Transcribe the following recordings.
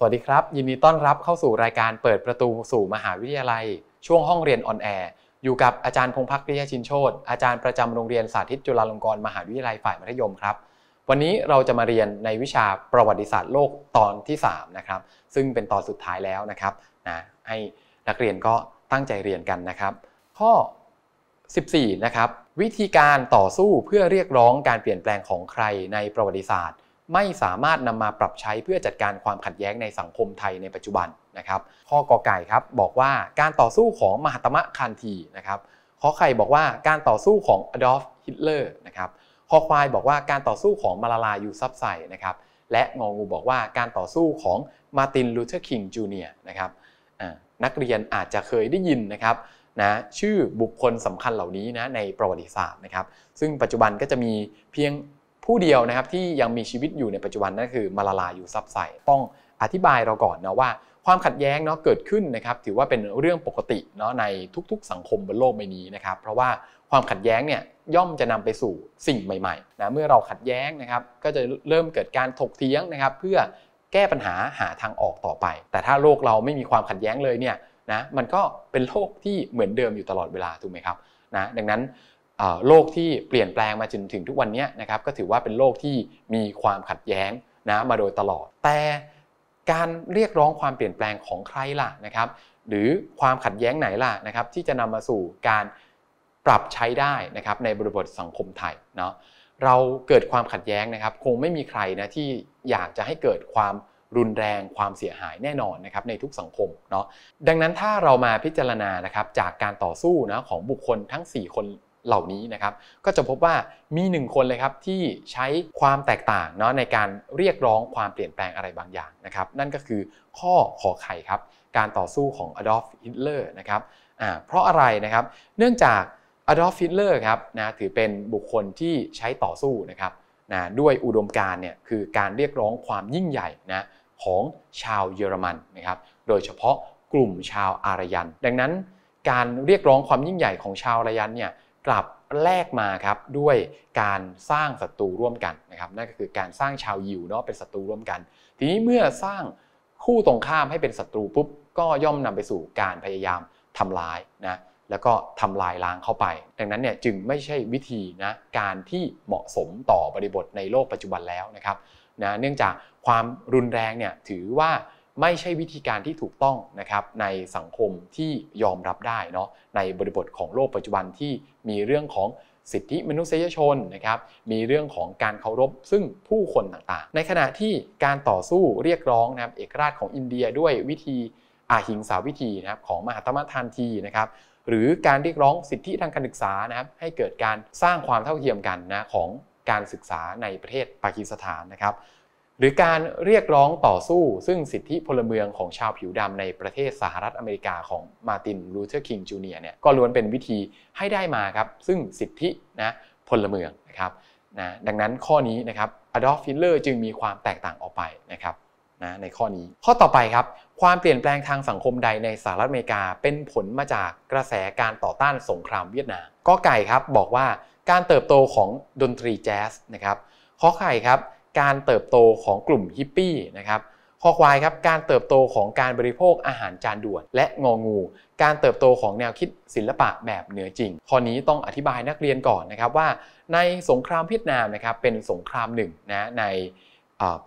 สวัสดีครับ ยินดีต้อนรับเข้าสู่รายการเปิดประตูสู่มหาวิทยาลัย ช่วงห้องเรียนออนแอร์อยู่กับอาจารย์พงพักพิยชินโชตอาจารย์ประจำโรงเรียนสาธิตจุฬาลงกรณ์มหาวิทยาลัยฝ่ายมัธยมครับ วันนี้เราจะมาเรียนในวิชาประวัติศาสตร์โลกตอนที่3นะครับซึ่งเป็นตอนสุดท้ายแล้วนะครับนะให้นักเรียนก็ตั้งใจเรียนกันนะครับ ข้อ 14นะครับวิธีการต่อสู้เพื่อเรียกร้องการเปลี่ยนแปลงของใครในประวัติศาสตร์ไม่สามารถนำมาปรับใช้เพื่อจัดการความขัดแย้งในสังคมไทยในปัจจุบันนะครับ ข้อกอไก่ครับบอกว่าการต่อสู้ของมหาตมะคานทีนะครับ ข้อไข่บอกว่าการต่อสู้ของอดอล์ฟฮิตเลอร์นะครับ ข้อควายบอกว่าการต่อสู้ของมาลาลายูซับไซนะครับ และงองูบอกว่าการต่อสู้ของมาตินลูเทอร์คิงจูเนียร์นะครับนักเรียนอาจจะเคยได้ยินนะครับนะชื่อบุคคลสำคัญเหล่านี้นะในประวัติศาสตร์นะครับซึ่งปัจจุบันก็จะมีเพียงผู้เดียวนะครับที่ยังมีชีวิตอยู่ในปัจจุบันนั่นคือมาลาลาอยู่ซับไซต้องอธิบายเราก่อนนะว่า ความขัดแย้งเนาะเกิดขึ้นนะครับถือว่าเป็นเรื่องปกติเนาะในทุก ๆ สังคมบนโลกใบนี้นะครับเพราะว่าความขัดแย้งเนี่ยย่อมจะนำไปสู่สิ่งใหม่ๆนะเมื่อเราขัดแย้งนะครับก็จะเริ่มเกิดการถกเถียงนะครับเพื่อแก้ปัญหาหาทางออกต่อไป แต่ถ้าโลกเราไม่มีความขัดแย้งเลยเนี่ยนะมันก็เป็นโลกที่เหมือนเดิมอยู่ตลอดเวลาถูกไหมครับนะดังนั้นโลกที่เปลี่ยนแปลงมาจนถึงทุกวันนี้นะครับก็ถือว่าเป็นโลกที่มีความขัดแย้งนะมาโดยตลอด แต่การเรียกร้องความเปลี่ยนแปลงของใครล่ะนะครับหรือความขัดแย้งไหนล่ะนะครับที่จะนำมาสู่การปรับใช้ได้นะครับในบริบทสังคมไทยเนาะเราเกิดความขัดแย้งนะครับ คงไม่มีใครนะที่อยากจะให้เกิดความรุนแรง ความเสียหายแน่นอนนะครับในทุกสังคมเนาะดังนั้นถ้าเรามาพิจารณานะครับจากการต่อสู้นะของบุคคลทั้ง 4 คนหล่านี้นะครับก็จะพบว่ามีหนึ่งคนเลยครับที่ใช้ความแตกต่างเนาะในการเรียกร้องความเปลี่ยนแปลงอะไรบางอย่างนะครับนั่นก็คือข้อขอไข่ครับ การต่อสู้ของอดอล์ฟฮิตเลอร์นะครับเพราะอะไรนะครับเนื่องจากอดอล์ฟฮิตเลอร์ครับนะถือเป็นบุคคลที่ใช้ต่อสู้นะครับนะด้วยอุดมการเนี่ยคือการเรียกร้องความยิ่งใหญ่นะของชาวเยอรมันนะครับโดยเฉพาะกลุ่มชาวอารยัน ดังนั้นการเรียกร้องความยิ่งใหญ่ของชาวอารยันเนี่ยกลับแลกมาครับด้วยการสร้างศัตรูร่วมกันนะครับนั่นก็คือการสร้างชาวยิวเนาะเป็นศัตรูร่วมกัน ทีนี้เมื่อสร้างคู่ตรงข้ามให้เป็นศัตรูปุ๊บ ก็ย่อมนำไปสู่การพยายามทำลายนะแล้วก็ทำลายล้างเข้าไป ดังนั้นเนี่ยจึงไม่ใช่วิธีนะการที่เหมาะสมต่อบริบทในโลกปัจจุบันแล้วนะครับนะเนื่องจากความรุนแรงเนี่ยถือว่าไม่ใช่วิธีการที่ถูกต้องนะครับในสังคมที่ยอมรับได้เนาะในบริบทของโลกปัจจุบันที่มีเรื่องของสิทธิมนุษยชนนะครับ มีเรื่องของการเคารพซึ่งผู้คนต่างๆ ในขณะที่การต่อสู้เรียกร้องนะครับเอกราชของอินเดียด้วยวิธีอาหิงสาวิธีนะครับ ของมหาตมะทานทีนะครับ หรือการเรียกร้องสิทธิทางการศึกษานะครับ ให้เกิดการสร้างความเท่าเทียมกันนะของการศึกษาในประเทศปากีสถานนะครับหรือการเรียกร้องต่อสู้ ซึ่งสิทธิพลเมืองของชาวผิวดำในประเทศสหรัฐอเมริกาของมาตินลูเทอร์คิงจูเนียร์เนี่ยก็ล้วนเป็นวิธีให้ได้มาครับ ซึ่งสิทธินะพลเมืองนะครับนะดังนั้นข้อนี้นะครับอดอล์ฟิลเลอร์จึงมีความแตกต่างออกไปนะครับนะในข้อนี้ ข้อต่อไปครับ ความเปลี่ยนแปลงทางสังคมใดในสหรัฐอเมริกาเป็นผลมาจากกระแสการต่อต้านสงครามเวียดนามก็ไก่ครับบอกว่าการเติบโตของดนตรีแจ๊สนะครับข้อไข่ครับการเติบโตของกลุ่มฮิปปี้นะครับ ข้อควายครับ การเติบโตของการบริโภคอาหารจานด่วนและงองู การเติบโตของแนวคิดศิลปะแบบเหนือจริง ข้อนี้ต้องอธิบายนักเรียนก่อนนะครับว่า ในสงครามเวียดนามนะครับเป็นสงครามหนึ่งนะ ใน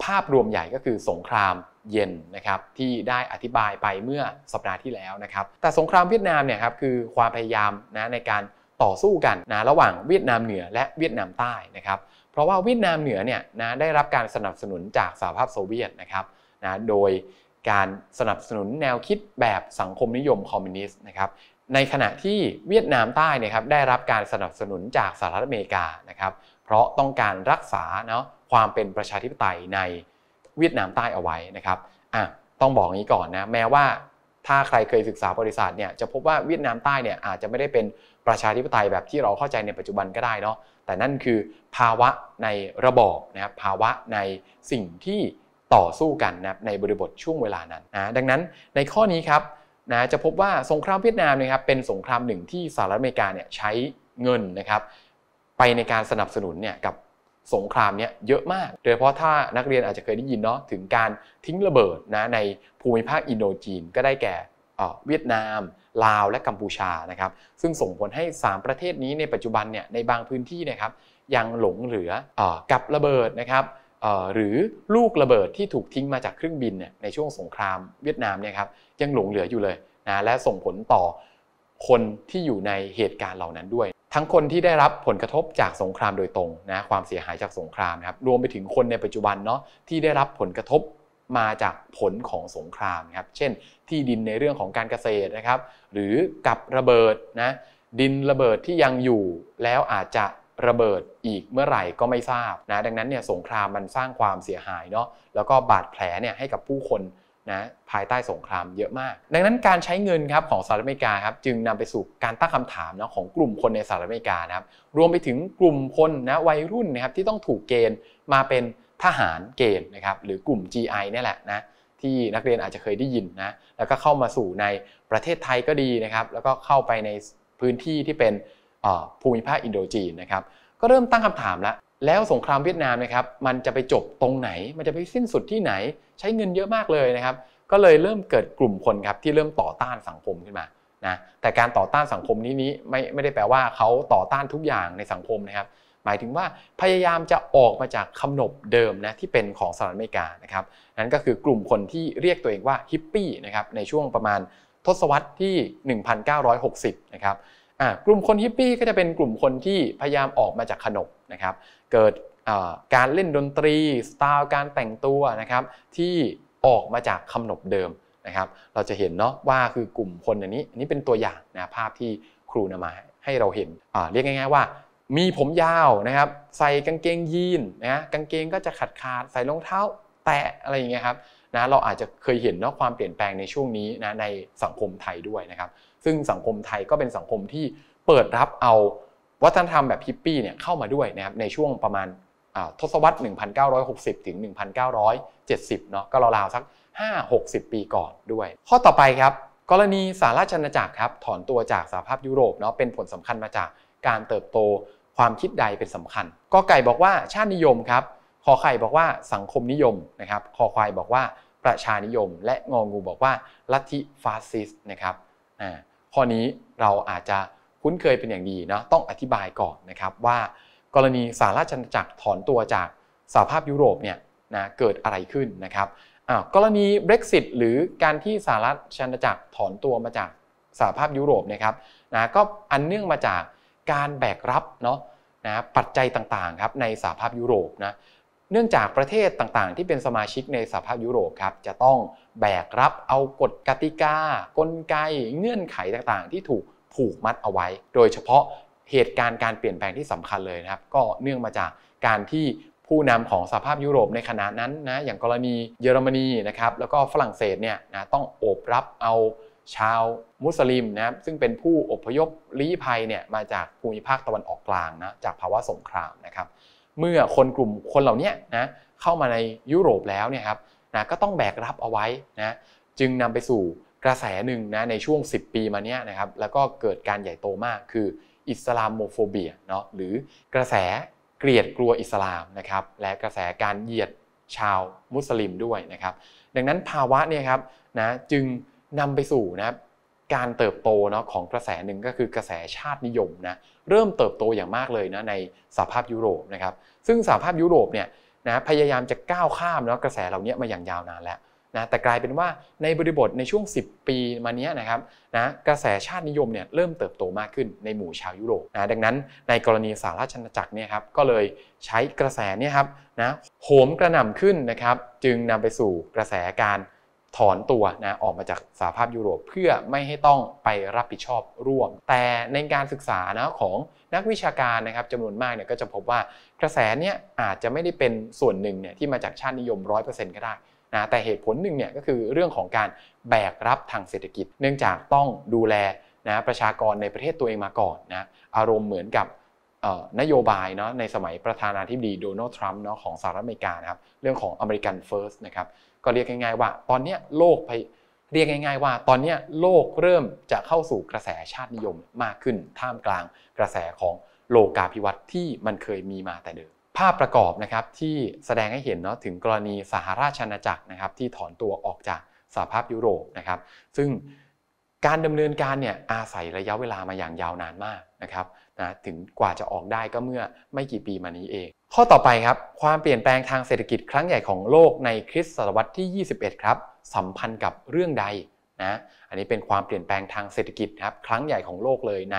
ภาพรวมใหญ่ก็คือสงครามเย็นนะครับ ที่ได้อธิบายไปเมื่อสัปดาห์ที่แล้วนะครับ แต่สงครามเวียดนามเนี่ยครับคือความพยายามนะในการต่อสู้กันนะระหว่างเวียดนามเหนือและเวียดนามใต้นะครับเพราะว่าเวียดนามเหนือเนี่ยนะได้รับการสนับสนุนจากสหภาพโซเวียตนะครับนะโดยการสนับสนุนแนวคิดแบบสังคมนิยมคอมมิวนิสต์นะครับในขณะที่เวียดนามใต้นะครับได้รับการสนับสนุนจากสหรัฐอเมริกานะครับเพราะต้องการรักษาเนาะความเป็นประชาธิปไตยในเวียดนามใต้เอาไว้นะครับอ่ะต้องบอกงี้ก่อนนะแม้ว่าถ้าใครเคยศึกษาบริษัทเนี่ยจะพบว่าเวียดนามใต้เนี่ยอาจจะไม่ได้เป็นประชาธิปไตยแบบที่เราเข้าใจในปัจจุบันก็ได้เนาะแต่นั่นคือภาวะในระบอบนะครับภาวะในสิ่งที่ต่อสู้กันนะในบริบทช่วงเวลานั้นนะดังนั้นในข้อนี้ ครับนะจะพบว่าสงครามเวียดนามนะครับเป็นสงครามหนึ่งที่สหรัฐอเมริกาเนี่ยใช้เงินนะครับไปในการสนับสนุนเนี่ยกับสงครามเนี่ยเยอะมาก โดยเฉพาะถ้านักเรียนอาจจะเคยได้ยินเนาะถึงการทิ้งระเบิดนะในภูมิภาคอินโดจีน ก็ได้แก่เวียดนามลาวและกัมพูชานะครับซึ่งส่งผลให้ 3 ประเทศนี้ในปัจจุบันเนี่ยในบางพื้นที่นะครับยังหลงเหลืออกับระเบิดนะครับหรือลูกระเบิดที่ถูกทิ้งมาจากเครื่องบินเนี่ยในช่วงสงครามเวียดนามเนี่ยครับยังหลงเหลืออยู่เลยนะและส่งผลต่อคนที่อยู่ในเหตุการณ์เหล่านั้นด้วย ทั้งคนที่ได้รับผลกระทบจากสงครามโดยตรงนะความเสียหายจากสงครามนะครับรวมไปถึงคนในปัจจุบันเนาะที่ได้รับผลกระทบมาจากผลของสงครามครับ เช่น ที่ดินในเรื่องของการเกษตรนะครับ หรือกับระเบิดนะ ดินระเบิดที่ยังอยู่ แล้วอาจจะระเบิดอีกเมื่อไหร่ก็ไม่ทราบนะ ดังนั้นเนี่ยสงครามมันสร้างความเสียหายเนาะ แล้วก็บาดแผลเนี่ยให้กับผู้คนนะภายใต้สงครามเยอะมาก ดังนั้นการใช้เงินครับของสหรัฐอเมริกาครับจึงนำไปสู่การตั้งคำถามนะของกลุ่มคนในสหรัฐอเมริกานะครับ รวมไปถึงกลุ่มคนนะวัยรุ่นนะครับที่ต้องถูกเกณฑ์มาเป็นทหารเกณฑ์นะครับหรือกลุ่ม GI นี่ยแหละนะที่นักเรียนอาจจะเคยได้ยินนะแล้วก็เข้ามาสู่ในประเทศไทยก็ดีนะครับแล้วก็เข้าไปในพื้นที่ที่เป็นภูมิภาคอินโดจีนนะครับก็เริ่มตั้งคำถามแล้วแล้วสงครามเวียดนามนะครับ มันจะไปจบตรงไหน มันจะไปสิ้นสุดที่ไหน ใช้เงินเยอะมากเลยนะครับ ก็เลยเริ่มเกิดกลุ่มคนครับที่เริ่มต่อต้านสังคมขึ้นมานะแต่การต่อต้านสังคมนี้นี้ไม่ไม่ได้แปลว่าเขาต่อต้านทุกอย่างในสังคมนะครับหมายถึงว่าพยายามจะออกมาจากคำนบเดิมนะที่เป็นของสหรัฐอเมริกานะครับ นั่นก็คือกลุ่มคนที่เรียกตัวเองว่าฮิปปี้นะครับในช่วงประมาณทศวรรษที่ 1960นะครับกลุ่มคนฮิปปี้ก็จะเป็นกลุ่มคนที่พยายามออกมาจากขนบนะครับเกิดการเล่นดนตรีสไตล์การแต่งตัวนะครับที่ออกมาจากคำนบเดิมนะครับเราจะเห็นเนาะว่าคือกลุ่มคนอันนี้อันนี้เป็นตัวอย่างนะภาพที่ครูนำมาให้เราเห็นเรียกง่าย ๆว่ามีผมยาวนะครับใส่กางเกงยีนนะกางเกงก็จะขาดขาดใส่รองเท้าแตะอะไรอย่างเงี้ยครับนะเราอาจจะเคยเห็นเนาะความเปลี่ยนแปลงในช่วงนี้นะในสังคมไทยด้วยนะครับ ซึ่งสังคมไทยก็เป็นสังคมที่เปิดรับเอาวัฒนธรรมแบบฮิปปี้เนี่ยเข้ามาด้วยนะครับในช่วงประมาณทศวรรษ 1960 ถึง 1970 เนาะก็ราวๆสัก5-60 ปีก่อนด้วยข้อต่อไปครับกรณีสหราชอาณาจักรครับถอนตัวจากสหภาพยุโรปเนาะเป็นผลสำคัญมาจากการเติบโตความคิดใดเป็นสำคัญกอไก่บอกว่าชาตินิยมครับขอไข่บอกว่าสังคมนิยมนะครับคอควายบอกว่าประชานิยม และงองูบอกว่าลัทธิฟาสซิสต์นะครับข้อนี้เราอาจจะคุ้นเคยเป็นอย่างดีนะต้องอธิบายก่อนนะครับว่ากรณีสหราชอาณาจักรถอนตัวจากสหภาพยุโรปเนี่ยนะเกิดอะไรขึ้นนะครับกรณี Brexit หรือการที่สหรัฐชาณาจักรถอนตัวมาจากสหภาพยุโรปนะครับนะก็อันเนื่องมาจากการแบกรับเนาะนะปัจจัยต่างๆครับในสหภาพยุโรปนะเนื่องจากประเทศต่างๆ ที่เป็นสมาชิกในสหภาพยุโรปครับจะต้องแบกรับเอากฎกติกา กลไก เงื่อนไขต่างๆ ที่ถูกผูกมัดเอาไว้ โดยเฉพาะเหตุการณ์การเปลี่ยนแปลงที่สำคัญเลยนะครับ ก็เนื่องมาจากการที่ผู้นำของสหภาพยุโรปในขณะนั้นนะอย่างกรณีเยอรมนีนะครับแล้วก็ฝรั่งเศสเนี่ยนะต้องโอบรับเอาชาวมุสลิมนะครับซึ่งเป็นผู้อพยพลี้ภัยเนี่ยมาจากภูมิภาคตะวันออกกลางนะจากภาวะสงครามนะครับเมื่อคนกลุ่มคนเหล่านี้นะเข้ามาในยุโรปแล้วเนี่ยครับนะก็ต้องแบกรับเอาไว้นะจึงนำไปสู่กระแสหนึ่งนะในช่วง 10 ปีมาเนี้ยนะครับ แล้วก็เกิดการใหญ่โตมากคืออิสลามโมโฟเบียเนาะหรือกระแสเกลียดกลัวอิสลามนะครับ และกระแสการเหยียดชาวมุสลิมด้วยนะครับ ดังนั้นภาวะเนี่ยครับนะจึงนำไปสู่นะครับการเติบโตเนาะของกระแสหนึ่งก็คือกระแสชาตินิยมนะเริ่มเติบโตอย่างมากเลยนะในสหภาพยุโรปนะครับซึ่งสหภาพยุโรปเนี่ยนะพยายามจะก้าวข้ามเนาะกระแสเหล่านี้มาอย่างยาวนานแล้วนะแต่กลายเป็นว่าในบริบทในช่วง 10 ปีมานี้นะครับนะกระแสชาตินิยมเนี่ยเริ่มเติบโตมากขึ้นในหมู่ชาวยุโรปนะดังนั้น ในกรณีสหราชอาณาจักรเนี่ยครับก็เลยใช้กระแสเนี่ยครับนะโหมกระหน่ำขึ้นนะครับจึงนำไปสู่กระแสการถอนตัวนะออกมาจากสหภาพยุโรปเพื่อไม่ให้ต้องไปรับผิดชอบร่วม แต่ในการศึกษานะของนักวิชาการนะครับจำนวนมากเนี่ยก็จะพบว่ากระแสเนี่ยอาจจะไม่ได้เป็นส่วนหนึ่งเนี่ยที่มาจากชาตินิยม 100%ก็ได้นะแต่เหตุผลหนึ่งเนี่ยก็คือเรื่องของการแบกรับทางเศรษฐกิจ เนื่องจากต้องดูแลนะประชากรในประเทศตัวเองมาก่อนนะอารมณ์เหมือนกับนโยบายเนาะในสมัยประธานาธิบดีโดนัลด์ทรัมป์เนาะของสหรัฐอเมริกานะครับเรื่องของอเมริกันเฟิร์สนะครับก็เรียกง่ายๆว่า ตอนนี้โลกไปเรียกง่ายๆว่า ตอนนี้โลกเริ่มจะเข้าสู่กระแสชาตินิยมมากขึ้น ท่ามกลางกระแสของโลกาภิวัตน์ที่มันเคยมีมาแต่เดิมภาพประกอบนะครับที่แสดงให้เห็นเนาะถึงกรณีสหราชอาณาจักรนะครับ ที่ถอนตัวออกจากสหภาพยุโรปนะครับ ซึ่งการดำเนินการเนี่ยอาศัยระยะเวลามาอย่างยาวนานมากนะครับนะถึงกว่าจะออกได้ก็เมื่อไม่กี่ปีมานี้เอง ข้อต่อไปครับความเปลี่ยนแปลงทางเศรษฐกิจครั้งใหญ่ของโลกในคริสตศตวรรษที่ 21 ครับ สัมพันธ์กับเรื่องใดนะอันนี้เป็นความเปลี่ยนแปลงทางเศรษฐกิจครับครั้งใหญ่ของโลกเลยใน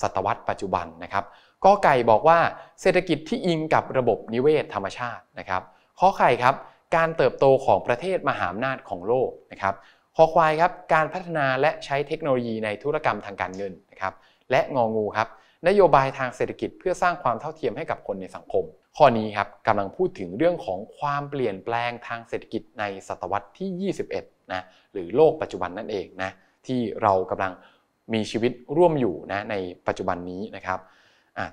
ศตวรรษปัจจุบันนะครับกอไก่บอกว่าเศรษฐกิจที่อิงกับระบบนิเวศ ธรรมชาตินะครับข้อไข่ครับการเติบโตของประเทศมหาอำนาจของโลกนะครับข้อควายครับการพัฒนาและใช้เทคโนโลยีในธุรกรรมทางการเงินนะครับและงองูครับนโยบายทางเศรษฐกิจเพื่อสร้างความเท่าเทียมให้กับคนในสังคม ข้อนี้ครับกำลังพูดถึงเรื่องของความเปลี่ยนแปลงทางเศรษฐกิจในศตวรรษที่ 21นะหรือโลกปัจจุบันนั่นเองนะที่เรากำลังมีชีวิตร่วมอยู่นะในปัจจุบันนี้นะครับ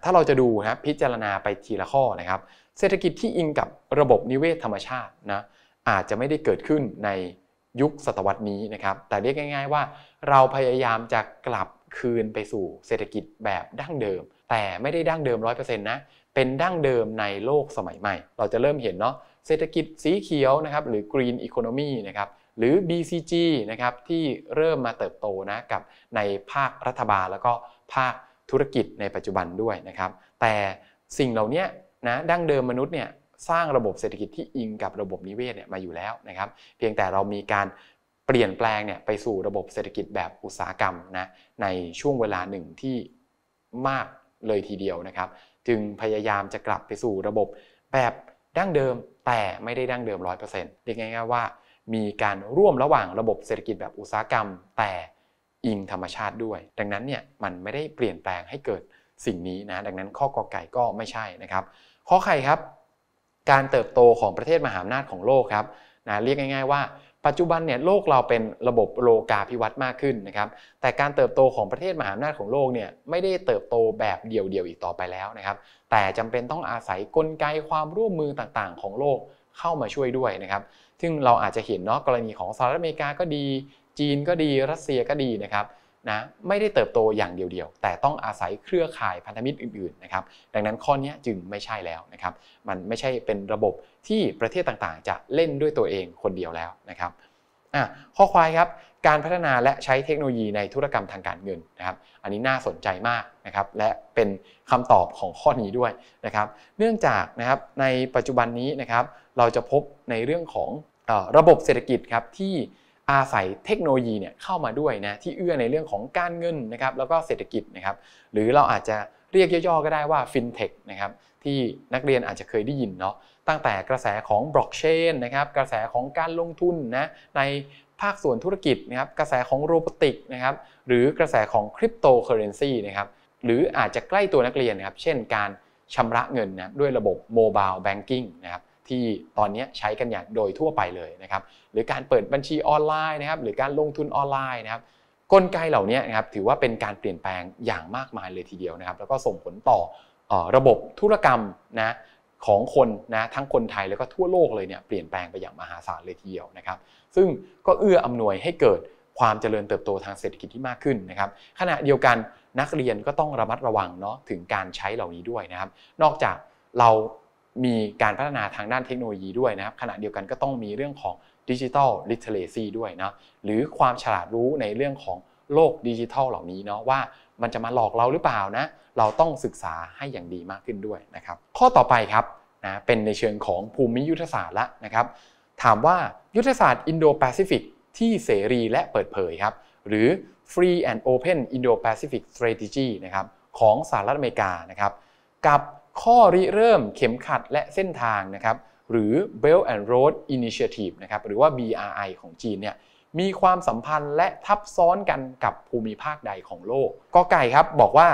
ถ้าเราจะดูนะพิจารณาไปทีละข้อนะครับ เศรษฐกิจที่อิงกับระบบนิเวศธรรมชาตินะอาจจะไม่ได้เกิดขึ้นในยุคศตวรรษนี้นะครับ แต่เรียกง่าย ๆ ว่า เราพยายามจะกลับคืนไปสู่เศรษฐกิจแบบดั้งเดิม แต่ไม่ได้ดั้งเดิม 100%นะเป็นดั้งเดิมในโลกสมัยใหม่ เราจะเริ่มเห็นเนาะเศรษฐกิจสีเขียวนะครับหรือ Green Economy นะครับหรือ BCG นะครับที่เริ่มมาเติบโตนะกับในภาครัฐบาลแล้วก็ภาคธุรกิจในปัจจุบันด้วยนะครับแต่สิ่งเหล่านี้นะดั้งเดิมมนุษย์เนี่ยสร้างระบบเศรษฐกิจที่อิงกับระบบนิเวศเนี่ยมาอยู่แล้วนะครับเพียงแต่เรามีการเปลี่ยนแปลงเนี่ยไปสู่ระบบเศรษฐกิจแบบอุตสาหกรรมนะในช่วงเวลาหนึ่งที่มากเลยทีเดียวนะครับจึงพยายามจะกลับไปสู่ระบบแบบดั้งเดิมแต่ไม่ได้ดั้งเดิม 100%เรียกง่ายๆว่ามีการร่วมระหว่างระบบเศรษฐกิจแบบอุตสาหกรรม แต่อิงธรรมชาติด้วย ดังนั้นเนี่ยมันไม่ได้เปลี่ยนแปลงให้เกิดสิ่งนี้นะดังนั้นข้อกอไก่ก็ไม่ใช่นะครับข้อไข่ครับ การเติบโตของประเทศมหาอำนาจของโลกครับนะเรียกง่าย ๆว่าปัจจุบันเนี่ยโลกเราเป็นระบบโลกาภิวัตน์มากขึ้นนะครับ แต่การเติบโตของประเทศมหาอำนาจของโลกเนี่ยไม่ได้เติบโตแบบเดียวๆอีกต่อไปแล้วนะครับ แต่จำเป็นต้องอาศัยกลไกความร่วมมือต่างๆ ของโลกเข้ามาช่วยด้วยนะครับ ซึ่งเราอาจจะเห็นเนาะกรณีของสหรัฐอเมริกาก็ดี จีนก็ดีรัสเซียก็ดีนะครับนะไม่ได้เติบโตอย่างเดียวๆแต่ต้องอาศัยเครือข่ายพันธมิตรอื่นๆนะครับดังนั้นข้อนี้จึงไม่ใช่แล้วนะครับมันไม่ใช่เป็นระบบที่ประเทศต่างๆ จะเล่นด้วยตัวเองคนเดียวแล้วนะครับข้อควายครับ การพัฒนาและใช้เทคโนโลยีในธุรกรรมทางการเงินนะครับอันนี้น่าสนใจมากนะครับและเป็นคำตอบของข้อนี้ด้วยนะครับ เนื่องจากนะครับในปัจจุบันนี้นะครับเราจะพบในเรื่องของระบบเศรษฐกิจครับที่อาศัยเทคโนโลยีเนี่ยเข้ามาด้วยนะที่เอื้อในเรื่องของการเงินนะครับ แล้วก็เศรษฐกิจนะครับ หรือเราอาจจะเรียกย่อๆก็ได้ว่าฟินเทคนะครับที่นักเรียนอาจจะเคยได้ยินเนาะตั้งแต่กระแสของบล็อกเชนนะครับกระแสของการลงทุนนะในภาคส่วนธุรกิจนะครับ กระแสของโรบอติกนะครับหรือกระแสของคริปโตเคอเรนซีนะครับหรืออาจจะใกล้ตัวนักเรียนนะครับ เช่นการชำระเงินนะด้วยระบบโมบายแบงกิ้งนะครับที่ตอนนี้ใช้กันอย่างโดยทั่วไปเลยนะครับหรือการเปิดบัญชีออนไลน์นะครับหรือการลงทุนออนไลน์นะครับกลไกเหล่านี้นะครับถือว่าเป็นการเปลี่ยนแปลงอย่างมากมายเลยทีเดียวนะครับ แล้วก็ส่งผลต่อระบบธุรกรรมนะของคนนะทั้งคนไทยแล้วก็ทั่วโลกเลยเนี่ยเปลี่ยนแปลงไปอย่างมหาศาลเลยทีเดียวนะครับ ซึ่งก็เอื้ออำนวยให้เกิดความเจริญเติบโตทางเศรษฐกิจที่มากขึ้นนะครับขณะเดียวกันนักเรียนก็ต้องระมัดระวังเนาะถึงการใช้เหล่านี้ด้วยนะครับ นอกจากเรามีการพัฒนาทางด้านเทคโนโลยีด้วยนะครับขณะเดียวกันก็ต้องมีเรื่องของดิจิทัลลิเทเลซีด้วยนะหรือความฉลาดรู้ในเรื่องของโลกดิจิทัลเหล่านี้เนาะว่ามันจะมาหลอกเราหรือเปล่านะเราต้องศึกษาให้อย่างดีมากขึ้นด้วยนะครับข้อต่อไปครับนะเป็นในเชิงของภูมิยุทธศาสตร์ละนะครับถามว่ายุทธศาสตร์อินโดแปซิฟิกที่เสรีและเปิดเผยครับหรือ Free and Open Indo-Pacific Strategy นะครับของสหรัฐอเมริกานะครับกับข้อริเริ่มเข็มขัดและเส้นทางนะครับ หรือ Belt and Road Initiative นะครับหรือว่า BRI ของจีนเนี่ยมีความสัมพันธ์และทับซ้อนกันกับภูมิภาคใดของโลกก็ไก่ครับบอกว่า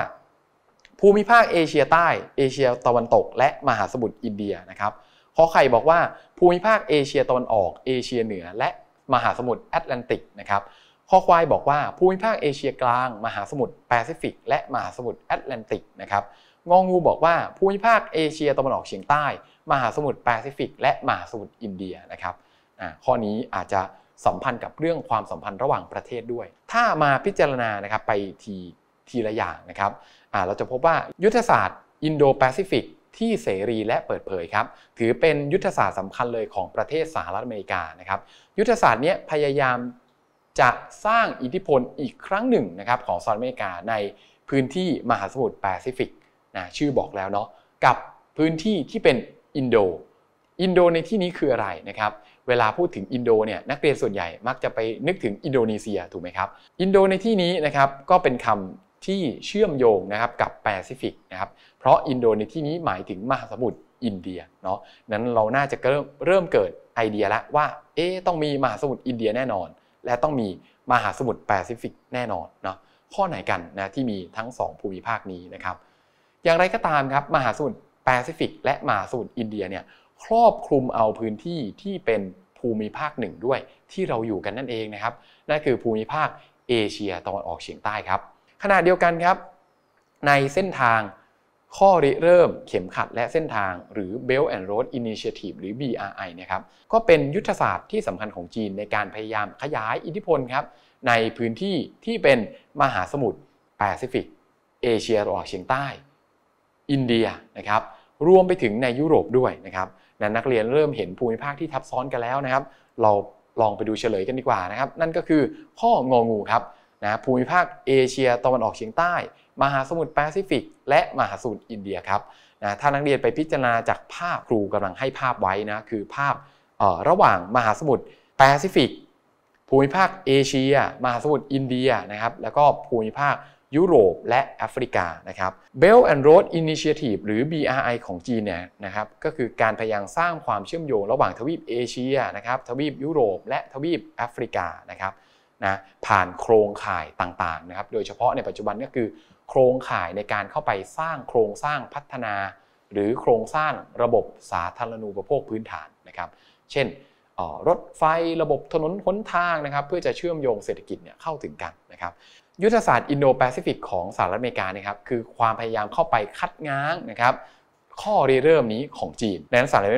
ภูมิภาคเอเชียใต้ เอเชียตะวันตก และมหาสมุทรอินเดียนะครับขอไข่บอกว่าภูมิภาคเอเชียตะวันออกเอเชียเหนือ และมหาสมุทรแอตแลนติกนะครับข้อควายบอกว่าภูมิภาคเอเชียกลางมหาสมุทรแปซิฟิก และมหาสมุทรแอตแลนติกนะครับงองูบอกว่าภูมิภาคเอเชียตะวันออกเฉียงใต้มหาสมุทรแปซิฟิก และมหาสมุทรอินเดียนะครับข้อนี้อาจจะสัมพันธ์กับเรื่องความสัมพันธ์ระหว่างประเทศด้วย ถ้ามาพิจารณานะครับไปทีทีละอย่างนะครับเราจะพบว่า ยุทธศาสตร์อินโดแปซิฟิก ที่เสรีและเปิดเผยครับถือเป็นยุทธศาสตร์สำคัญเลยของประเทศสหรัฐอเมริกานะครับ ยุทธศาสตร์นี้พยายามจะสร้างอิทธิพลอีกครั้งหนึ่งนะครับของสหรัฐอเมริกาในพื้นที่มหาสมุทรแปซิฟิกนะชื่อบอกแล้วเนาะ กับพื้นที่ที่เป็นอินโด อินโดในที่นี้คืออะไรนะครับ เวลาพูดถึงอินโดเนี่ยนักเรียนส่วนใหญ่มักจะไปนึกถึงอินโดนีเซียถูกไหมครับ อินโดในที่นี้นะครับก็เป็นคำที่เชื่อมโยงนะครับกับแปซิฟิกนะครับ เพราะอินโดในที่นี้หมายถึงมหาสมุทรอินเดียเนาะนั้นเราน่าจะเริ่มเริ่มเกิดไอเดียละ ว่าเอ๊ต้องมีมหาสมุทรอินเดียแน่นอน และต้องมีมหาสมุทรแปซิฟิก แน่นอนเนาะ ข้อไหนกันนะที่มีทั้ง 2 ภูมิภาคนี้นะครับอย่างไรก็ตามครับ มหาสมุทรแปซิฟิกและมหาสมุทรอินเดียเนี่ยครอบคลุมเอาพื้นที่ที่เป็นภูมิภาคหนึ่งด้วยที่เราอยู่กันนั่นเองนะครับ นั่นคือภูมิภาคเอเชียตะวันออกเฉียงใต้ครับขณะเดียวกันครับ ในเส้นทางข้อริเริ่มเข็มขัดและเส้นทางหรือ Belt and Road Initiative หรือ BRI นะครับก็เป็นยุทธศาสตร์ที่สำคัญของจีนในการพยายามขยายอิทธิพลครับในพื้นที่ที่เป็นมหาสมุทรแปซิฟิกเอเชียตะวันออกเฉียงใต้อินเดียนะครับรวมไปถึงในยุโรปด้วยนะครับนันนักเรียนเริ่มเห็นภูมิภาคที่ทับซ้อนกันแล้วนะครับเราลองไปดูเฉลยกันดีกว่านะครับนั่นก็คือข้ององูครับนะภูมิภาคเอเชียตะวันออกเฉียงใต้ มหาสมุทรแปซิฟิก และมหาสมุทรอินเดียครับนะถ้านักเรียนไปพิจารณาจากภาพครูกำลังให้ภาพไว้นะคือภาพระหว่างมหาสมุทรแปซิฟิกภูมิภาคเอเชีย มหาสมุทรอินเดียนะครับแล้วก็ภูมิภาคยุโรปและแอฟริกา นะครับ Belt and Road Initiative หรือ BRI ของจีนเนี่ยนะครับ ก็คือการพยายามสร้างความเชื่อมโยงระหว่างทวีปเอเชียนะครับ ทวีปยุโรปและทวีปแอฟริกานะครับ นะ ผ่านโครงข่ายต่างๆนะครับ โดยเฉพาะในปัจจุบันก็คือ โครงข่ายในการเข้าไปสร้างโครงสร้างพัฒนา หรือโครงสร้างระบบสาธารณูปโภคพื้นฐานนะครับ เช่น รถไฟระบบถนนหนทางนะครับ เพื่อจะเชื่อมโยงเศรษฐกิจเนี่ยเข้าถึงกันนะครับยุทธศาสตร์อินโดแปซิฟิกของสหรัฐอเมริกานะครับคือความพยายามเข้าไปคัดง้างนะครับข้อเริ่มนี้ของจีนดังนั้นสหรัฐ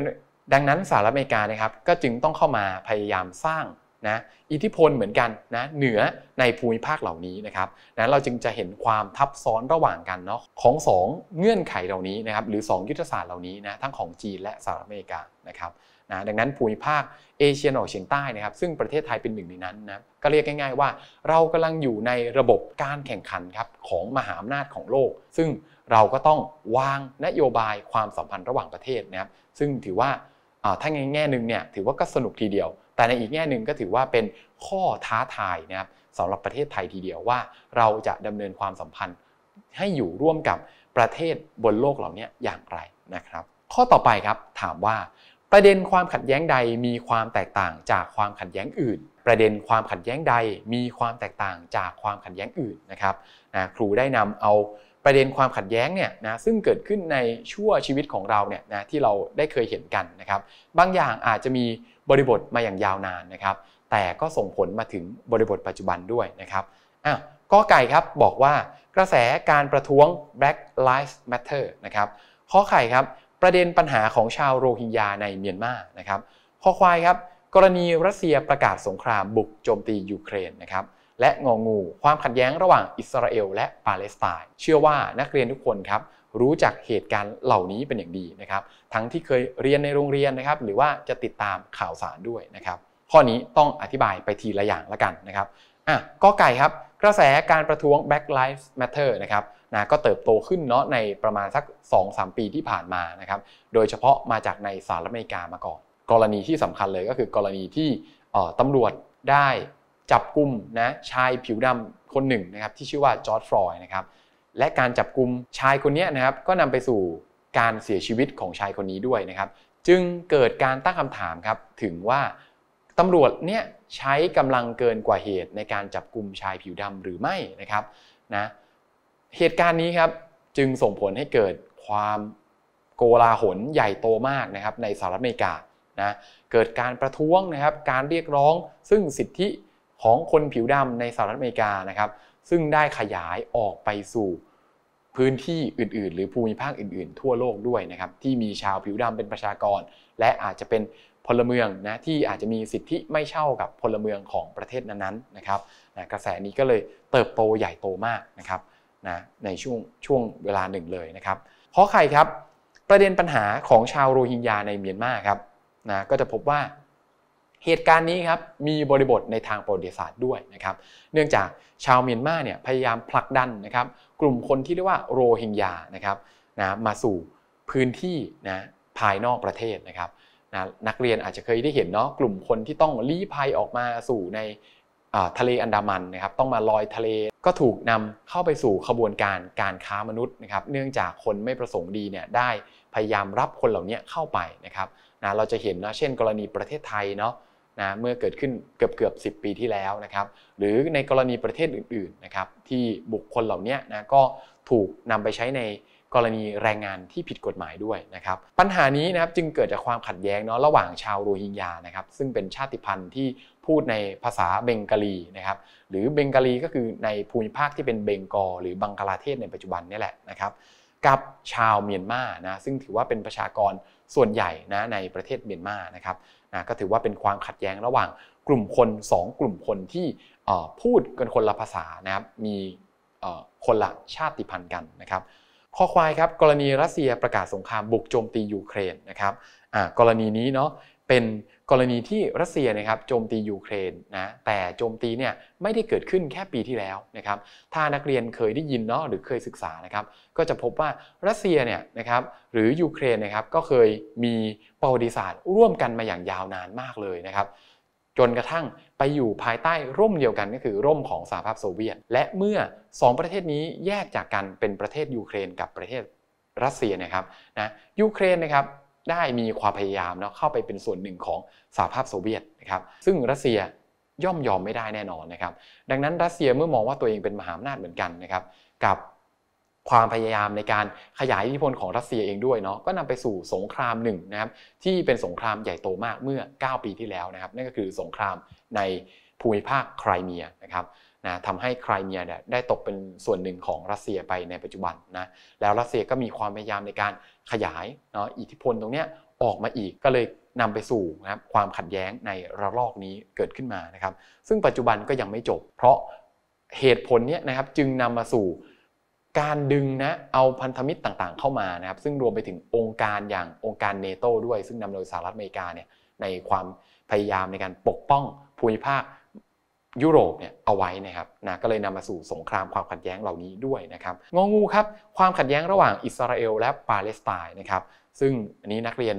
ดังนั้นสหรัฐอเมริกานะครับก็จึงต้องเข้ามาพยายามสร้างนะอิทธิพลเหมือนกันนะเหนือในภูมิภาคเหล่านี้นะครับนั้นเราจึงจะเห็นความทับซ้อนระหว่างกันเนาะของ 2 เงื่อนไขเหล่านี้นะครับหรือ 2 ยุทธศาสตร์เหล่านี้นะทั้งของจีนและสหรัฐอเมริกานะครับนะดังนั้นภูมิภาคเอเชียหนอกเฉียงใต้นะครับซึ่งประเทศไทยเป็นหนึ่งในนั้นนะก็เรียกง่าย ๆ ว่าเรากำลังอยู่ในระบบการแข่งขันครับของมหาอำนาจของโลก ซึ่งเราก็ต้องวางนโยบายความสัมพันธ์ระหว่างประเทศนะครับซึ่งถือว่าถ้าในแง่หนึ่งเนี่ยถือว่าก็สนุกทีเดียว แต่ในอีกแง่หนึ่งก็ถือว่าเป็นข้อท้าทายนะครับสำหรับประเทศไทยทีเดียวว่าเราจะดำเนินความสัมพันธ์ ให้อยู่ร่วมกับประเทศบนโลกเหล่านี้อย่างไรนะครับข้อต่อไปครับถามว่าประเด็นความขัดแย้งใดมีความแตกต่างจากความขัดแย้งอื่น ประเด็นความขัดแย้งใดมีความแตกต่างจากความขัดแย้งอื่นนะครับนะครูได้นำเอาประเด็นความขัดแย้งเนี่ยนะซึ่งเกิดขึ้นในชั่วชีวิตของเราเนี่ยนะที่เราได้เคยเห็นกันนะครับบางอย่างอาจจะมีบริบทมาอย่างยาวนานนะครับ แต่ก็ส่งผลมาถึงบริบทปัจจุบันด้วยนะครับอ้าวก็ไก่ครับบอกว่ากระแสการประท้วง Black Lives Matter นะครับข้อไข่ครับประเด็นปัญหาของชาวโรฮิงญาในเมียนมานะครับพอควาย ครับ กรณีรัสเซียประกาศสงครามบุกโจมตี ยูเครนนะครับ และงองูความขัดแย้งระหว่างอิสราเอล และปาเลสไตน์ เชื่อว่านักเรียนทุกคนครับรู้จักเหตุการณ์เหล่านี้เป็นอย่างดีนะครับ ทั้งที่เคยเรียนในโรงเรียนนะครับ หรือว่าจะติดตามข่าวสารด้วยนะครับ ข้อนี้ต้องอธิบายไปทีละอย่างละกันนะครับ อ่ะก็ไก่ครับกระแสการประท้วง Black Lives Matter นะครับนะก็เติบโตขึ้นเนาะในประมาณสัก 2-3 ปีที่ผ่านมานะครับ โดยเฉพาะมาจากในสหรัฐอเมริกามาก่อน กรณีที่สำคัญเลยก็คือกรณีที่ตำรวจได้จับกลุ่มนะชายผิวดำคนหนึ่งนะครับที่ชื่อว่าจอร์ดฟลอยนะครับ และการจับกลุ่มชายคนนี้นะครับก็นำไปสู่การเสียชีวิตของชายคนนี้ด้วยนะครับ จึงเกิดการตั้งคำถามครับถึงว่าตำรวจเนี่ยใช้กำลังเกินกว่าเหตุในการจับกลุ่มชายผิวดำหรือไม่นะครับนะเหตุการณ์นี้ครับจึงส่งผลให้เกิดความโกลาหลใหญ่โตมากนะครับในสหรัฐอเมริกานะเกิดการประท้วงนะครับการเรียกร้องซึ่งสิทธิของคนผิวดำในสหรัฐอเมริกานะครับซึ่งได้ขยายออกไปสู่พื้นที่อื่น ๆ หรือภูมิภาคอื่นๆทั่วโลกด้วยนะครับที่มีชาวผิวดำเป็นประชากร และอาจจะเป็นพลเมืองนะที่อาจจะมีสิทธิไม่เช่ากับพลเมืองของประเทศนั้นๆนะครับนะกระแสนี้ก็เลยเติบโตใหญ่โตมากนะครับนะในช่วงช่วงเวลาหนึ่งเลยนะครับเพราะใครครับประเด็นปัญหาของชาวโรฮิงญาในเมียนมาครับนะก็จะพบว่าเหตุการณ์นี้ครับมีบริบทในทางประวัติศาสตร์ด้วยนะครับ เนื่องจากชาวเมียนมาเนี่ยพยายามผลักดันนะครับ กลุ่มคนที่เรียกว่าโรฮิงญานะครับนะมาสู่พื้นที่นะภายนอกประเทศนะครับนักเรียนอาจจะเคยได้เห็นเนาะกลุ่มคนที่ต้องลี้ภัยออกมาสู่ในทะเลอันดามันนะครับ ต้องมาลอยทะเลก็ถูกนำเข้าไปสู่ขบวนการการค้ามนุษย์นะครับ เนื่องจากคนไม่ประสงค์ดีเนี่ยได้พยายามรับคนเหล่านี้เข้าไปนะครับนะเราจะเห็นนะเช่นกรณีประเทศไทยเนาะนะเมื่อเกิดขึ้นเกือบเกือบสิปีที่แล้วนะครับ หรือในกรณีประเทศอื่น ๆนะครับ ที่บุคคลเหล่านี้นะก็ถูกนำไปใช้ในรณีแรงงานที่ผิดกฎหมายด้วยนะครับ ปัญหานี้นะครับจึงเกิดจากความขัดแย้งเนาะระหว่างชาวโรฮิงญานะครับซึ่งเป็นชาติพันธุ์ที่พูดในภาษาเบงกาลีนะครับหรือเบงกาลีก็คือในภูมิภาคที่เป็นเบงกอลหรือบังกลาเทศในปัจจุบันนี่แหละนะครับ กับชาวเมียนมานะซึ่งถือว่าเป็นประชากรส่วนใหญ่นะในประเทศเมียนมานะครับนะก็ถือว่าเป็นความขัดแย้งระหว่างกลุ่มคน 2 กลุ่มคนที่พูดกันคนละภาษานะครับมีคนละชาติพันธุ์กันนะครับข้อควายครับกรณีรัสเซียประกาศสงครามบุกโจมตียูเครนนะครับกรณีนี้เนาะเป็นกรณีที่รัสเซียนะครับโจมตียูเครนนะแต่โจมตีเนี่ย ไม่ได้เกิดขึ้นแค่ปีที่แล้วนะครับถ้านักเรียนเคยได้ยินเนาะหรือเคยศึกษานะครับ ก็จะพบว่ารัสเซียเนี่ยนะครับหรือยูเครนนะครับก็เคยมีประวัติศาสตร์ร่วมกันมาอย่างยาวนานมากเลยนะครับจนกระทั่งไปอยู่ภายใต้ร่มเดียวกันก็คือร่มของสหภาพโซเวียต และเมื่อ 2 ประเทศนี้แยกจากกันเป็นประเทศยูเครนกับประเทศรัสเซียนะครับนะยูเครนนะครับได้มีความพยายามเนาะเข้าไปเป็นส่วนหนึ่งของสหภาพโซเวียตนะครับ ซึ่งรัสเซียย่อมยอมไม่ได้แน่นอนนะครับ ดังนั้นรัสเซียเมื่อมองว่าตัวเองเป็นมหาอำนาจเหมือนกันนะครับกับความพยายามในการขยายอิทธิพลของรัสเซียเองด้วยเนาะก็นำไปสู่สงครามหนึ่งนะครับที่เป็นสงครามใหญ่โตมากเมื่อ 9 ปีที่แล้วนะครับนั่นก็คือสงครามในภูมิภาคไครเมียนะครับนะทำให้ไครเมียเนี่ยได้ตกเป็นส่วนหนึ่งของรัสเซียไปในปัจจุบันนะแล้วรัสเซียก็มีความพยายามในการขยายเนาะอิทธิพลตรงเนี้ยออกมาอีกก็เลยนำไปสู่นะครับความขัดแย้งในระลอกนี้เกิดขึ้นมานะครับซึ่งปัจจุบันก็ยังไม่จบ เพราะเหตุผลนี้นะครับจึงนำมาสู่การดึงนะ เอาพันธมิตรต่างๆเข้ามานะครับ ซึ่งรวมไปถึงองค์การอย่างองค์การเนโตด้วย ซึ่งนำโดยสหรัฐอเมริกาเนี่ย ในความพยายามในการปกป้องภูมิภาคยุโรปเนี่ยเอาไว้นะครับ นะ ก็เลยนำมาสู่สงครามความขัดแย้งเหล่านี้ด้วยนะครับ งองูครับ ความขัดแย้งระหว่างอิสราเอลและปาเลสไตน์นะครับ ซึ่งอันนี้นักเรียน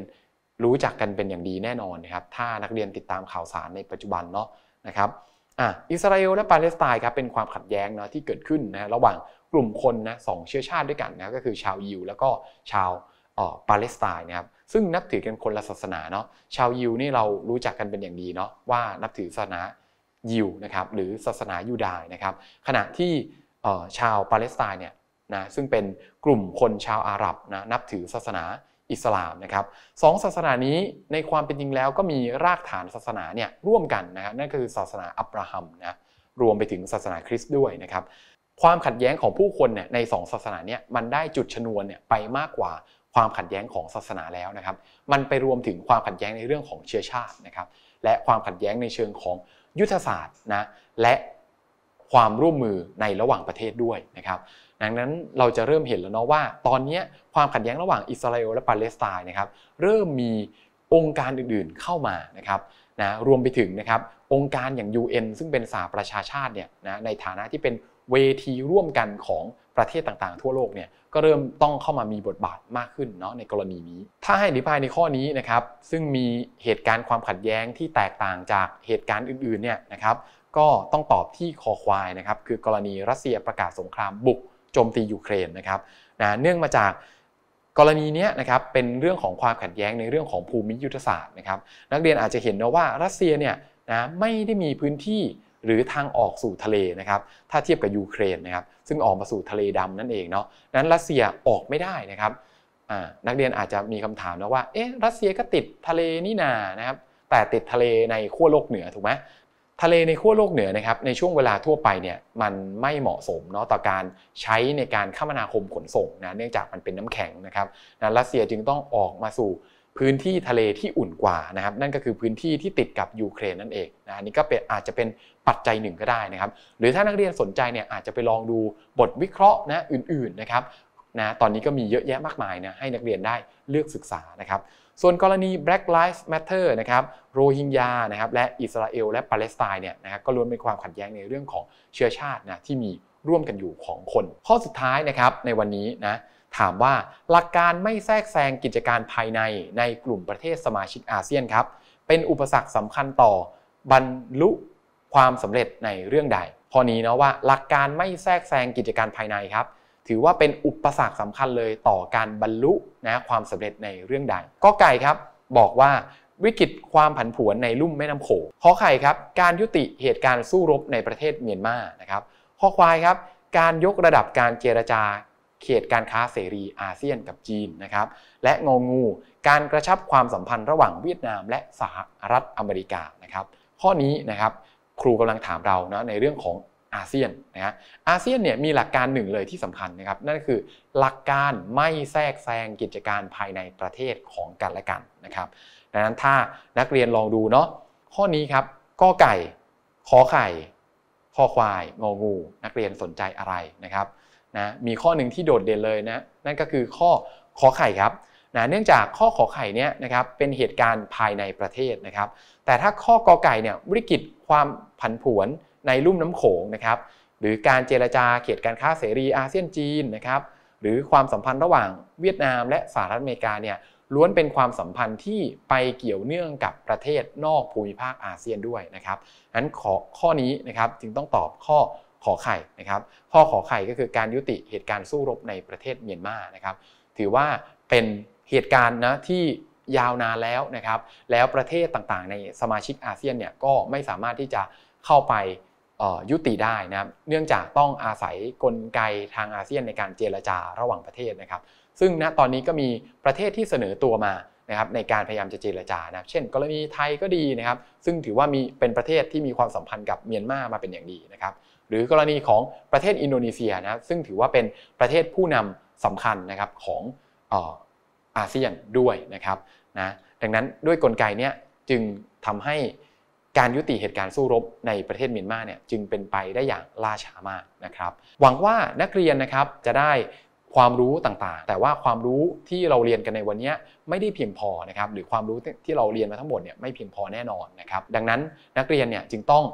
รู้จักกันเป็นอย่างดีแน่นอนนะครับ ถ้านักเรียนติดตามข่าวสารในปัจจุบันเนาะนะครับ อ่ะอิสราเอลและปาเลสไตน์ครับ เป็นความขัดแย้งเนาะที่เกิดขึ้นนะระหว่างกลุ่มคนนะสองเชื้อชาติด้วยกันนะก็คือชาวยิวแล้วก็ชาวปาเลสไตน์นะครับซึ่งนับถือกันคนละศาสนาเนาะชาวยิวนี่เรารู้จักกันเป็นอย่างดีเนาะว่านับถือศาสนายิวนะครับหรือศาสนายูดายนะครับ ขณะที่ชาวปาเลสไตน์เนี่ยนะซึ่งเป็นกลุ่มคนชาวอาหรับนะนับถือศาสนาอิสลามนะครับสองศาสนานี้ในความเป็นจริงแล้วก็มีรากฐานศาสนาเนี่ยร่วมกันนะครับนั่นคือศาสนาอับราฮัมนะรวมไปถึงศาสนาคริสต์ด้วยนะครับความขัดแย้งของผู้คนเนี่ยในสองศาสนาเนี่ยมันได้จุดชนวนเนี่ยไปมากกว่าความขัดแย้งของศาสนาแล้วนะครับ มันไปรวมถึงความขัดแย้งในเรื่องของเชื้อชาตินะครับ และความขัดแย้งในเชิงของยุทธศาสตร์นะ และความร่วมมือในระหว่างประเทศด้วยนะครับ ดังนั้นเราจะเริ่มเห็นแล้วเนาะว่า ตอนนี้ความขัดแย้งระหว่างอิสราเอลและปาเลสไตน์นะครับ เริ่มมีองค์การอื่นๆเข้ามานะครับนะรวมไปถึงนะครับองค์การอย่าง UN ซึ่งเป็นสหประชาชาติเนี่ยนะในฐานะที่เป็นเวทีร่วมกันของประเทศต่างๆทั่วโลกเนี่ยก็เริ่มต้องเข้ามามีบทบาทมากขึ้นเนาะในกรณีนี้ ถ้าให้อธิบายในข้อนี้นะครับซึ่งมีเหตุการณ์ความขัดแย้งที่แตกต่างจากเหตุการณ์อื่นๆเนี่ยนะครับก็ต้องตอบที่คอควายนะครับคือกรณีรัสเซียประกาศสงครามบุกโจมตียูเครนนะครับนะเนื่องมาจากกรณีนี้นะครับเป็นเรื่องของความขัดแย้งในเรื่องของภูมิยุทธศาสตร์นะครับนักเรียนอาจจะเห็นนะว่ารัสเซียเนี่ยนะไม่ได้มีพื้นที่หรือทางออกสู่ทะเลนะครับ ถ้าเทียบกับยูเครนนะครับ ซึ่งออกมาสู่ทะเลดำนั่นเองเนาะนั้นรัสเซียออกไม่ได้นะครับนักเรียนอาจจะมีคำถามนะว่า เอ๊ะรัสเซียก็ติดทะเลนี่นานะครับ แต่ติดทะเลในขั้วโลกเหนือถูกไหมทะเลในขั้วโลกเหนือนะครับ ในช่วงเวลาทั่วไปเนี่ยมันไม่เหมาะสมเนาะต่อการใช้ในการคมนาคมขนส่งนะ เนื่องจากมันเป็นน้ำแข็งนะครับนะรัสเซียจึงต้องออกมาสู่พื้นที่ทะเลที่อุ่นกว่านะครับนั่นก็คือพื้นที่ที่ติดกับยูเครนนั่นเองนะนี่ก็เป็นอาจจะเป็นปัจจัยหนึ่งก็ได้นะครับ หรือถ้านักเรียนสนใจเนี่ยอาจจะไปลองดูบทวิเคราะห์นะอื่นๆนะครับนะตอนนี้ก็มีเยอะแยะมากมายนะให้นักเรียนได้เลือกศึกษานะครับ ส่วนกรณี Black Lives Matter นะครับโรฮิงญานะครับและอิสราเอล และปาเลสไตน์เนี่ยนะครับก็ล้วนเป็นความขัดแย้งในเรื่องของเชื้อชาตินะที่มีร่วมกันอยู่ของคน ข้อสุดท้ายนะครับในวันนี้นะถามว่าหลักการไม่แทรกแซงกิจการภายในในกลุ่มประเทศสมาชิกอาเซียนครับเป็นอุปสรรคสำคัญต่อ บรรลุความสำเร็จในเรื่องใด พอนี้เนาะว่า หลักการไม่แทรกแซงกิจการภายในครับ ถือว่าเป็นอุปสรรคสำคัญเลยต่อการบรรลุนะความสำเร็จในเรื่องใด ก็ไก่ครับบอกว่าวิกฤตความผันผวนในลุ่มแม่น้ำโขงข้อไข่ครับการยุติเหตุการณ์สู้รบในประเทศเมียนมานะครับข้อควายครับ การยกระดับการเจรจาเขตการค้าเสรีอาเซียนกับจีนนะครับ และงงูการกระชับความสัมพันธ์ระหว่างเวียดนามและสหรัฐอเมริกานะครับ ข้อนี้นะครับครูกำลังถามเรานะในเรื่องของอาเซียนนะฮะอาเซียนเนี่ยมีหลักการหนึ่งเลยที่สำคัญนะครับ นั่นคือหลักการไม่แทรกแซงกิจการภายในประเทศของกันและกันนะครับดังนั้นถ้านักเรียนลองดูเนาะข้อนี้ครับกอไก่ขอไข่คอควายงองูนักเรียนสนใจอะไรนะครับนะมีข้อหนึ่งที่โดดเด่นเลยนะนั่นก็คือข้อขอไข่ครับนะเนื่องจากข้อขอไข่เนี่ยนะครับเป็นเหตุการณ์ภายในประเทศนะครับ แต่ถ้าข้อกอไก่เนี่ยวิกฤตความผันผวนในลุ่มน้ำโขงนะครับหรือการเจรจาเขตการค้าเสรีอาเซียนจีนนะครับหรือความสัมพันธ์ระหว่างเวียดนามและสหรัฐอเมริกาเนี่ยล้วนเป็นความสัมพันธ์ที่ไปเกี่ยวเนื่องกับประเทศนอกภูมิภาคอาเซียนด้วยนะครับนั้นขอข้อนี้นะครับจึงต้องตอบข้อขอไข่นะครับ ข้อขอไข่ก็คือการยุติเหตุการณ์สู้รบในประเทศเมียนมานะครับ ถือว่าเป็นเหตุการณ์นะที่ยาวนานแล้วนะครับ แล้วประเทศต่างๆ ในสมาชิกอาเซียนเนี่ยก็ไม่สามารถที่จะเข้าไปยุติได้นะครับ เนื่องจากต้องอาศัยกลไกทางอาเซียนในการเจรจาระหว่างประเทศนะครับ ซึ่งณตอนนี้ก็มีประเทศที่เสนอตัวมานะครับในการพยายามจะเจรจา นะ เช่นกรณีไทยก็ดีนะครับ ซึ่งถือว่ามีเป็นประเทศที่มีความสัมพันธ์กับเมียนมามาเป็นอย่างดีนะครับหรือกรณีของประเทศอินโดนีเซียนะซึ่งถือว่าเป็นประเทศผู้นำสำคัญนะครับของอาเซียนด้วยนะครับนะดังนั้นด้วยกลไกนี้จึงทำให้การยุติเหตุการณ์สู้รบในประเทศเมียนมาเนี่ยจึงเป็นไปได้อย่างล่าช้ามากนะครับหวังว่านักเรียนนะครับจะได้ความรู้ต่างๆ แต่ว่าความรู้ที่เราเรียนกันในวันนี้ไม่ได้เพียงพอนะครับหรือความรู้ที่เราเรียนมาทั้งหมดเนี่ยไม่เพียงพอแน่นอนนะครับดังนั้นนักเรียนเนี่ยจึงต้อง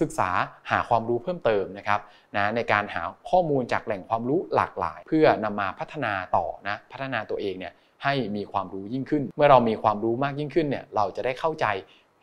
ศึกษาหาความรู้เพิ่มเติมนะครับนะในการหาข้อมูลจากแหล่งความรู้หลากหลาย เพื่อนำมาพัฒนาต่อนะพัฒนาตัวเองเนี่ยให้มีความรู้ยิ่งขึ้น เมื่อเรามีความรู้มากยิ่งขึ้นเนี่ยเราจะได้เข้าใจ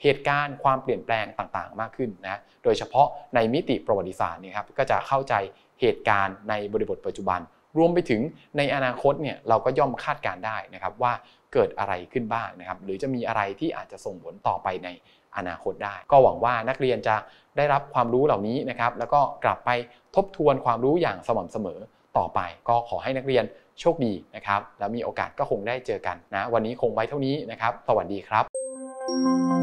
เหตุการณ์ความเปลี่ยนแปลงต่างๆ มากขึ้นนะโดยเฉพาะในมิติประวัติศาสตร์นี่ครับก็จะเข้าใจเหตุการณ์ในบริบทปัจจุบัน รวมไปถึงในอนาคตเนี่ยเราก็ย่อมคาดการได้นะครับว่าเกิดอะไรขึ้นบ้างนะครับหรือจะมีอะไรที่อาจจะส่งผลต่อไปในอนาคตได้ ก็หวังว่านักเรียนจะได้รับความรู้เหล่านี้นะครับ แล้วก็กลับไปทบทวนความรู้อย่างสม่ำเสมอ ต่อไปก็ขอให้นักเรียนโชคดีนะครับ แล้วมีโอกาสก็คงได้เจอกันนะ วันนี้คงไว้เท่านี้นะครับ สวัสดีครับ